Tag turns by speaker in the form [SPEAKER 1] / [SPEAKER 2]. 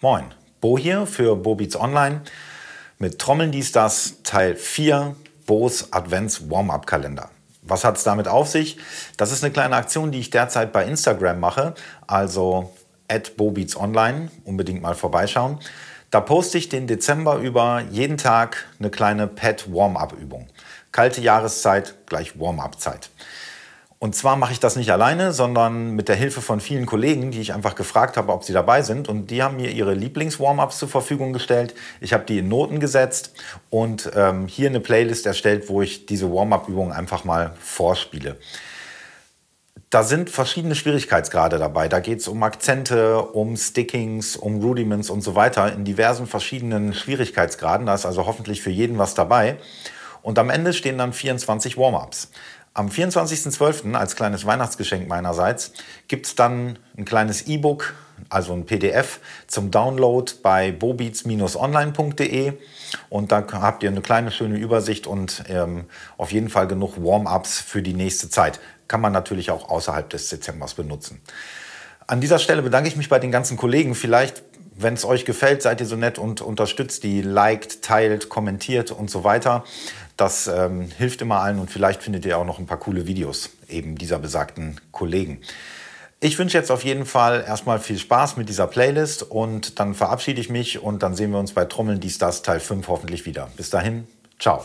[SPEAKER 1] Moin, Bo hier für Bobeats Online mit Trommeln dies das Teil 4 Bo's Advents Warm-up Kalender. Was hat es damit auf sich? Das ist eine kleine Aktion, die ich derzeit bei Instagram mache, also at Bobeats Online, unbedingt mal vorbeischauen. Da poste ich den Dezember über jeden Tag eine kleine Pet Warm-up Übung. Kalte Jahreszeit gleich Warm-up Zeit. Und zwar mache ich das nicht alleine, sondern mit der Hilfe von vielen Kollegen, die ich einfach gefragt habe, ob sie dabei sind. Und die haben mir ihre Lieblings-Warm-ups zur Verfügung gestellt. Ich habe die in Noten gesetzt und ähm, hier eine Playlist erstellt, wo ich diese Warm-up-Übungen einfach mal vorspiele. Da sind verschiedene Schwierigkeitsgrade dabei. Da geht es um Akzente, um Stickings, um Rudiments und so weiter in diversen verschiedenen Schwierigkeitsgraden. Da ist also hoffentlich für jeden was dabei. Und am Ende stehen dann 24 Warm-ups. Am 24.12. als kleines Weihnachtsgeschenk meinerseits gibt es dann ein kleines E-Book, also ein PDF zum Download bei bobeats-online.de und da habt ihr eine kleine schöne Übersicht und ähm, auf jeden Fall genug Warm-ups für die nächste Zeit. Kann man natürlich auch außerhalb des Dezembers benutzen. An dieser Stelle bedanke ich mich bei den ganzen Kollegen. Vielleicht wenn es euch gefällt, seid ihr so nett und unterstützt die, liked, teilt, kommentiert und so weiter. Das ähm, hilft immer allen und vielleicht findet ihr auch noch ein paar coole Videos eben dieser besagten Kollegen. Ich wünsche jetzt auf jeden Fall erstmal viel Spaß mit dieser Playlist und dann verabschiede ich mich und dann sehen wir uns bei Trommeln dies das Teil 5 hoffentlich wieder. Bis dahin, ciao.